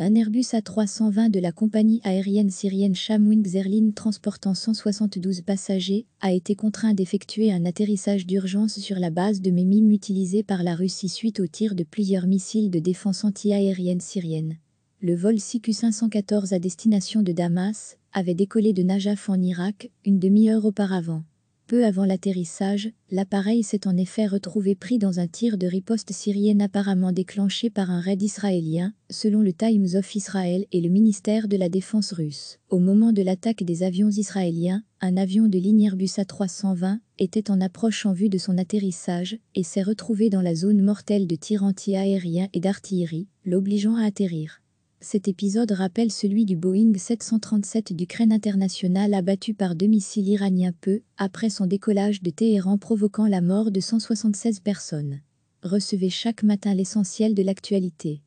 Un Airbus A320 de la compagnie aérienne syrienne shamwing Airlines transportant 172 passagers a été contraint d'effectuer un atterrissage d'urgence sur la base de Memim utilisée par la Russie suite au tir de plusieurs missiles de défense anti-aérienne syrienne. Le vol CQ-514 à destination de Damas avait décollé de Najaf en Irak une demi-heure auparavant. Peu avant l'atterrissage, l'appareil s'est en effet retrouvé pris dans un tir de riposte syrienne apparemment déclenché par un raid israélien, selon le Times of Israel et le ministère de la Défense russe. Au moment de l'attaque des avions israéliens, un avion de ligne Airbus A320 était en approche en vue de son atterrissage et s'est retrouvé dans la zone mortelle de tirs anti et d'artillerie, l'obligeant à atterrir. Cet épisode rappelle celui du Boeing 737 d'Ukraine internationale abattu par deux missiles iraniens peu après son décollage de Téhéran provoquant la mort de 176 personnes. Recevez chaque matin l'essentiel de l'actualité.